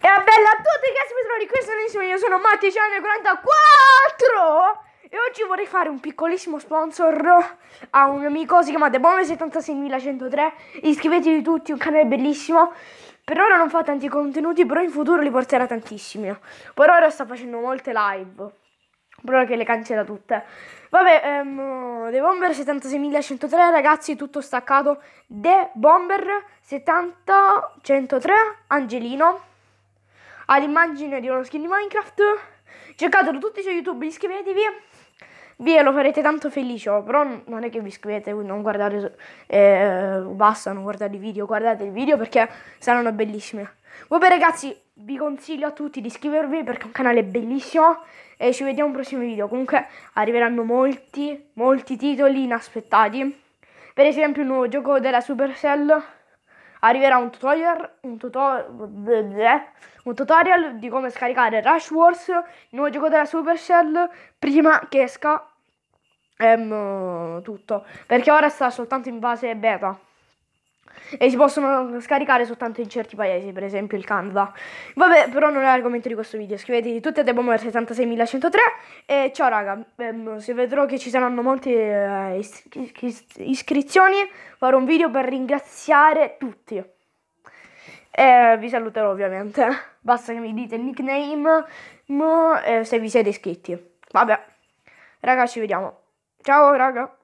E a bella a tutti ragazzi, mi trovo in questo benissimo, io sono Mattigiano44 E oggi vorrei fare un piccolissimo sponsor a un mio amico, si chiama Debome76103 Iscrivetevi tutti, un canale bellissimo Per ora non fa tanti contenuti, però in futuro li porterà tantissimi Per ora sta facendo molte live per che le cancella tutte Vabbè, ehm, The Bomber 76103 ragazzi, tutto staccato The Bomber 70103 Angelino all'immagine di uno skin di Minecraft. Cercatelo tutti su YouTube, iscrivetevi. Vi lo farete tanto felice, oh, però non è che vi iscrivete, non guardate, eh, basta, non guardate i video, guardate il video perché saranno bellissime. Vabbè ragazzi, vi consiglio a tutti di iscrivervi perché è un canale bellissimo e ci vediamo in prossimi video. Comunque arriveranno molti, molti titoli inaspettati. Per esempio il nuovo gioco della Supercell arriverà un tutorial, un, tutorial, un tutorial di come scaricare Rush Wars, il nuovo gioco della Supercell, prima che esca ehm, tutto, perché ora sta soltanto in fase beta e si possono scaricare soltanto in certi paesi, per esempio il Canada. Vabbè, però non è l'argomento di questo video. Scrivetevi tutti a Debomer 76103 e ciao raga, ehm, se vedrò che ci saranno molte eh, is is iscrizioni, farò un video per ringraziare tutti. E vi saluterò ovviamente. Basta che mi dite il nickname mo, eh, se vi siete iscritti. Vabbè, raga, ci vediamo. Ciao raga.